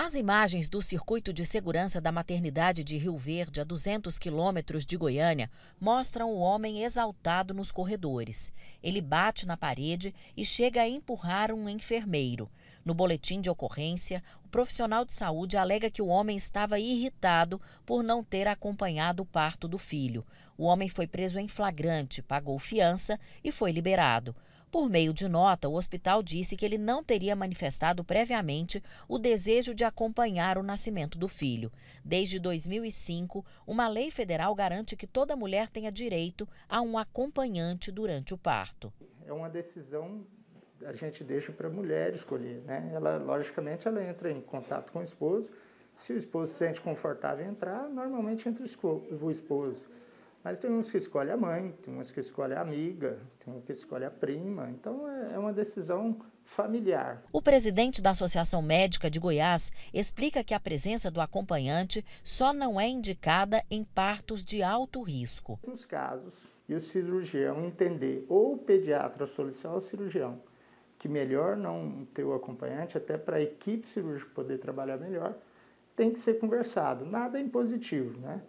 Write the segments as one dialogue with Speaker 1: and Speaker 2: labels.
Speaker 1: As imagens do circuito de segurança da maternidade de Rio Verde, a 200 quilômetros de Goiânia, mostram o homem exaltado nos corredores. Ele bate na parede e chega a empurrar um enfermeiro. No boletim de ocorrência, o profissional de saúde alega que o homem estava irritado por não ter acompanhado o parto do filho. O homem foi preso em flagrante, pagou fiança e foi liberado. Por meio de nota, o hospital disse que ele não teria manifestado previamente o desejo de acompanhar o nascimento do filho. Desde 2005, uma lei federal garante que toda mulher tenha direito a um acompanhante durante o parto.
Speaker 2: É uma decisão a gente deixa para a mulher escolher, né? Ela logicamente ela entra em contato com o esposo. Se o esposo se sente confortável em entrar, normalmente entra o esposo mas tem uns que escolhem a mãe, tem uns que escolhem a amiga, tem uns que escolhem a prima. Então é, é uma decisão familiar.
Speaker 1: O presidente da Associação Médica de Goiás explica que a presença do acompanhante só não é indicada em partos de alto risco. Nos casos,
Speaker 2: e o cirurgião entender, ou o pediatra solicitar ao cirurgião, que melhor não ter o acompanhante, até para a equipe cirúrgica poder trabalhar melhor, tem que ser conversado. Nada é impositivo, né?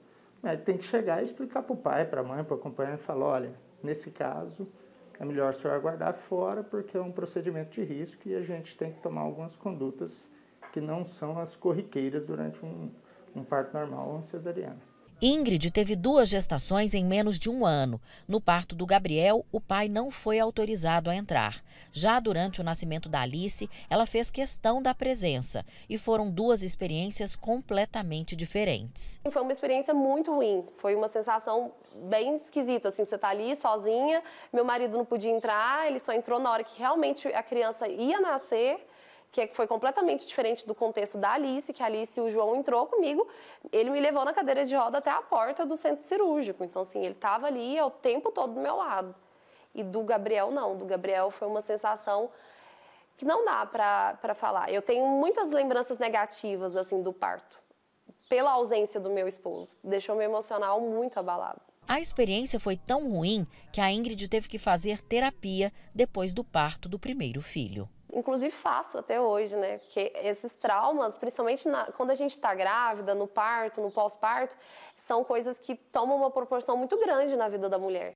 Speaker 2: tem que chegar e explicar para o pai, para a mãe, para o acompanhante, falar, olha, nesse caso é melhor o senhor aguardar fora porque é um procedimento de risco e a gente tem que tomar algumas condutas que não são as corriqueiras durante um, um parto normal ou um cesariana.
Speaker 1: Ingrid teve duas gestações em menos de um ano. No parto do Gabriel, o pai não foi autorizado a entrar. Já durante o nascimento da Alice, ela fez questão da presença e foram duas experiências completamente diferentes.
Speaker 3: Foi uma experiência muito ruim, foi uma sensação bem esquisita, assim, você está ali sozinha, meu marido não podia entrar, ele só entrou na hora que realmente a criança ia nascer. É que foi completamente diferente do contexto da Alice, que a Alice, o João entrou comigo, ele me levou na cadeira de roda até a porta do centro cirúrgico. Então, assim, ele estava ali o tempo todo do meu lado. E do Gabriel, não. Do Gabriel foi uma sensação que não dá para falar. Eu tenho muitas lembranças negativas, assim, do parto, pela ausência do meu esposo. Deixou me emocional muito abalado.
Speaker 1: A experiência foi tão ruim que a Ingrid teve que fazer terapia depois do parto do primeiro filho.
Speaker 3: Inclusive faço até hoje, né? Porque esses traumas, principalmente na, quando a gente está grávida, no parto, no pós-parto, são coisas que tomam uma proporção muito grande na vida da mulher.